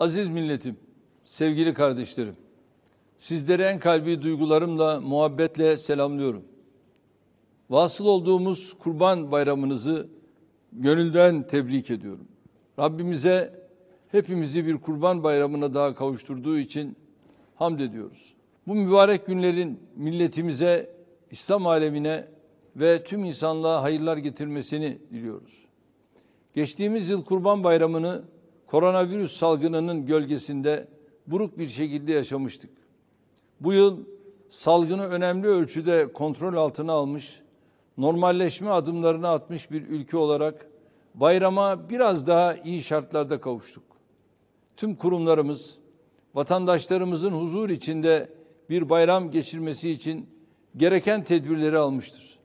Aziz milletim, sevgili kardeşlerim, sizleri en kalbi duygularımla, muhabbetle selamlıyorum. Vasıl olduğumuz kurban bayramınızı gönülden tebrik ediyorum. Rabbimize hepimizi bir kurban bayramına daha kavuşturduğu için hamd ediyoruz. Bu mübarek günlerin milletimize, İslam alemine ve tüm insanlığa hayırlar getirmesini diliyoruz. Geçtiğimiz yıl kurban bayramını koronavirüs salgınının gölgesinde buruk bir şekilde yaşamıştık. Bu yıl salgını önemli ölçüde kontrol altına almış, normalleşme adımlarını atmış bir ülke olarak bayrama biraz daha iyi şartlarda kavuştuk. Tüm kurumlarımız vatandaşlarımızın huzur içinde bir bayram geçirmesi için gereken tedbirleri almıştır.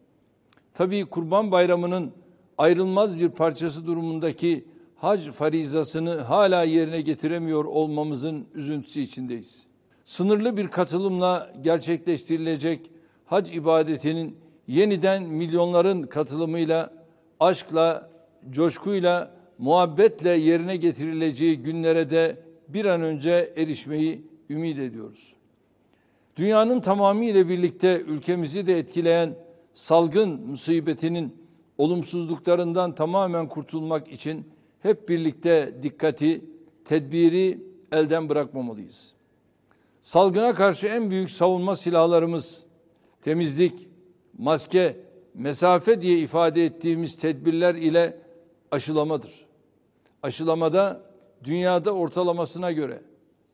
Tabii Kurban Bayramı'nın ayrılmaz bir parçası durumundaki hac farizasını hala yerine getiremiyor olmamızın üzüntüsü içindeyiz. Sınırlı bir katılımla gerçekleştirilecek hac ibadetinin yeniden milyonların katılımıyla, aşkla, coşkuyla, muhabbetle yerine getirileceği günlere de bir an önce erişmeyi ümit ediyoruz. Dünyanın tamamıyla birlikte ülkemizi de etkileyen salgın musibetinin olumsuzluklarından tamamen kurtulmak için hep birlikte dikkati, tedbiri elden bırakmamalıyız. Salgına karşı en büyük savunma silahlarımız temizlik, maske, mesafe diye ifade ettiğimiz tedbirler ile aşılamadır. Aşılamada dünyada ortalamasına göre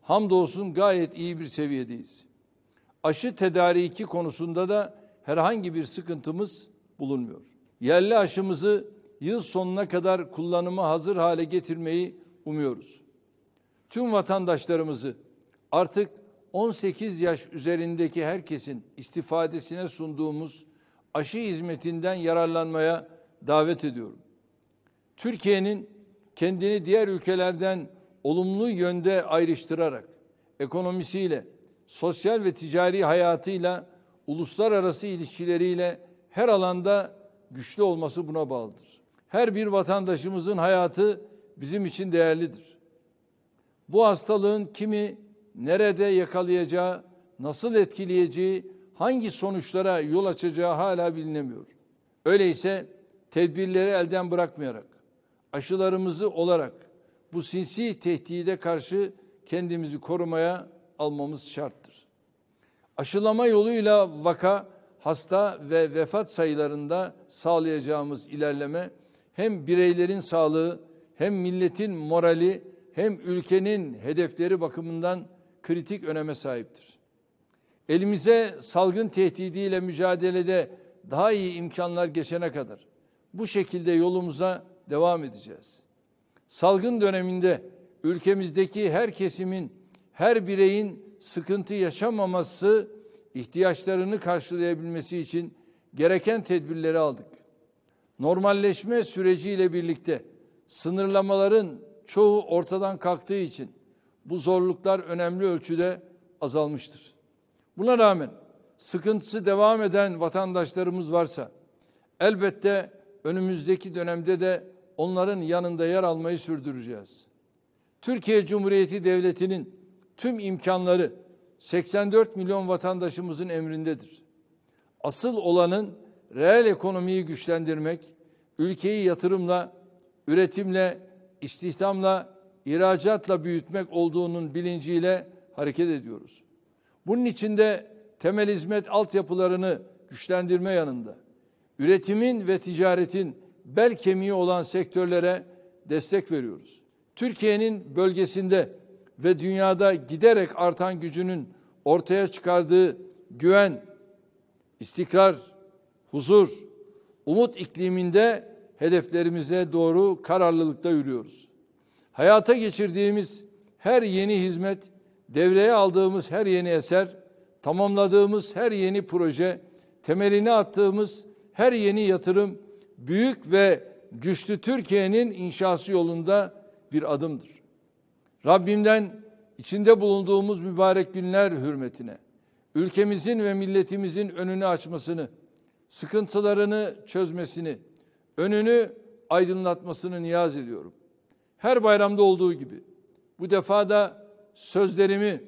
hamdolsun gayet iyi bir seviyedeyiz. Aşı tedariki konusunda da herhangi bir sıkıntımız bulunmuyor. Yerli aşımızı yıl sonuna kadar kullanıma hazır hale getirmeyi umuyoruz. Tüm vatandaşlarımızı artık 18 yaş üzerindeki herkesin istifadesine sunduğumuz aşı hizmetinden yararlanmaya davet ediyorum. Türkiye'nin kendini diğer ülkelerden olumlu yönde ayrıştırarak ekonomisiyle, sosyal ve ticari hayatıyla, uluslararası ilişkileriyle her alanda güçlü olması buna bağlıdır her bir vatandaşımızın hayatı bizim için değerlidir. Bu hastalığın kimi nerede yakalayacağı, nasıl etkileyeceği, hangi sonuçlara yol açacağı hala bilinemiyor. Öyleyse tedbirleri elden bırakmayarak, aşılarımızı olarak bu sinsi tehdide karşı kendimizi korumaya almamız şarttır. Aşılama yoluyla vaka, hasta ve vefat sayılarında sağlayacağımız ilerleme hem bireylerin sağlığı, hem milletin morali, hem ülkenin hedefleri bakımından kritik öneme sahiptir. Elimize salgın tehdidiyle mücadelede daha iyi imkanlar geçene kadar bu şekilde yolumuza devam edeceğiz. Salgın döneminde ülkemizdeki her kesimin, her bireyin sıkıntı yaşamaması, ihtiyaçlarını karşılayabilmesi için gereken tedbirleri aldık normalleşme süreciyle birlikte sınırlamaların çoğu ortadan kalktığı için bu zorluklar önemli ölçüde azalmıştır. Buna rağmen sıkıntısı devam eden vatandaşlarımız varsa elbette önümüzdeki dönemde de onların yanında yer almayı sürdüreceğiz. Türkiye Cumhuriyeti Devleti'nin tüm imkanları 84 milyon vatandaşımızın emrindedir. Asıl olanın reel ekonomiyi güçlendirmek, ülkeyi yatırımla, üretimle, istihdamla, ihracatla büyütmek olduğunun bilinciyle hareket ediyoruz. Bunun içinde temel hizmet altyapılarını güçlendirme yanında üretimin ve ticaretin bel kemiği olan sektörlere destek veriyoruz. Türkiye'nin bölgesinde ve dünyada giderek artan gücünün ortaya çıkardığı güven, istikrar huzur, umut ikliminde hedeflerimize doğru kararlılıkta yürüyoruz. Hayata geçirdiğimiz her yeni hizmet, devreye aldığımız her yeni eser, tamamladığımız her yeni proje, temelini attığımız her yeni yatırım büyük ve güçlü Türkiye'nin inşası yolunda bir adımdır. Rabbimden içinde bulunduğumuz mübarek günler hürmetine ülkemizin ve milletimizin önünü açmasını sıkıntılarını çözmesini, önünü aydınlatmasını niyaz ediyorum. Her bayramda olduğu gibi bu defa da sözlerimi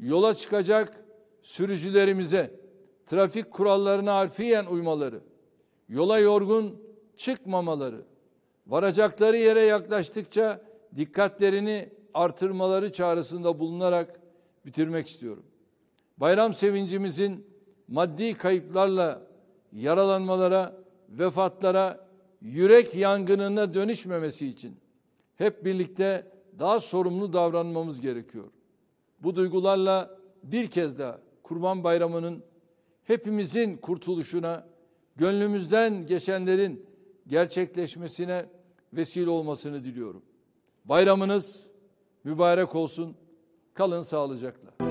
yola çıkacak sürücülerimize trafik kurallarına harfiyen uymaları, yola yorgun çıkmamaları, varacakları yere yaklaştıkça dikkatlerini artırmaları çağrısında bulunarak bitirmek istiyorum. Bayram sevincimizin maddi kayıplarla yaralanmalara, vefatlara, yürek yangınına dönüşmemesi için hep birlikte daha sorumlu davranmamız gerekiyor. Bu duygularla bir kez daha Kurban Bayramı'nın hepimizin kurtuluşuna, gönlümüzden geçenlerin gerçekleşmesine vesile olmasını diliyorum. Bayramınız mübarek olsun. Kalın sağlıcakla.